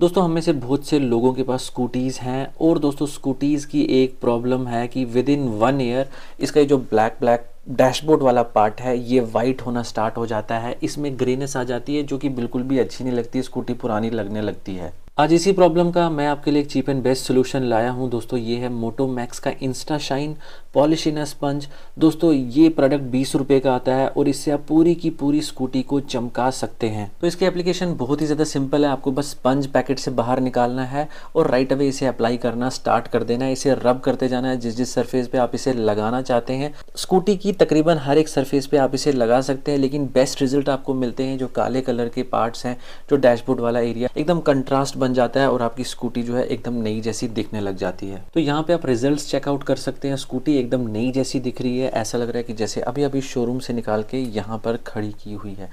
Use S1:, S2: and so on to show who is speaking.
S1: दोस्तों हमें से बहुत से लोगों के पास स्कूटीज़ हैं और दोस्तों स्कूटीज़ की एक प्रॉब्लम है कि विद इन वन ईयर इसका जो ब्लैक ब्लैक डैशबोर्ड वाला पार्ट है ये वाइट होना स्टार्ट हो जाता है इसमें ग्रेनेस आ जाती है जो कि बिल्कुल भी अच्छी नहीं लगती स्कूटी पुरानी लगने लगती है आज इसी प्रॉब्लम का मैं आपके लिए एक चीप एंड बेस्ट सोल्यूशन लाया हूं दोस्तों ये है मोटो मैक्स का Insta Shine polish in sponge दोस्तों ये प्रोडक्ट बीस रुपये का आता है और इससे आप पूरी की पूरी स्कूटी को चमका सकते हैं तो इसकी एप्लीकेशन बहुत ही ज़्यादा सिंपल है आपको बस स्पंज पैकेट से बाहर निकालना है और राइट अवे इसे अप्लाई करना स्टार्ट कर देना है इसे रब करते जाना है जिस जिस सर्फेस पे आप इसे लगाना चाहते हैं स्कूटी की तकरीबन हर एक सर्फेस पे आप इसे लगा सकते हैं लेकिन बेस्ट रिजल्ट आपको मिलते हैं जो काले कलर के पार्ट्स हैं जो डैशबोर्ड वाला एरिया एकदम कंट्रास्ट बन जाता है और आपकी स्कूटी जो है एकदम नई जैसी दिखने लग जाती है तो यहाँ पे आप रिजल्ट चेकआउट कर सकते हैं स्कूटी एकदम नई जैसी दिख रही है ऐसा लग रहा है कि जैसे अभी अभी शोरूम से निकाल के यहाँ पर खड़ी की हुई है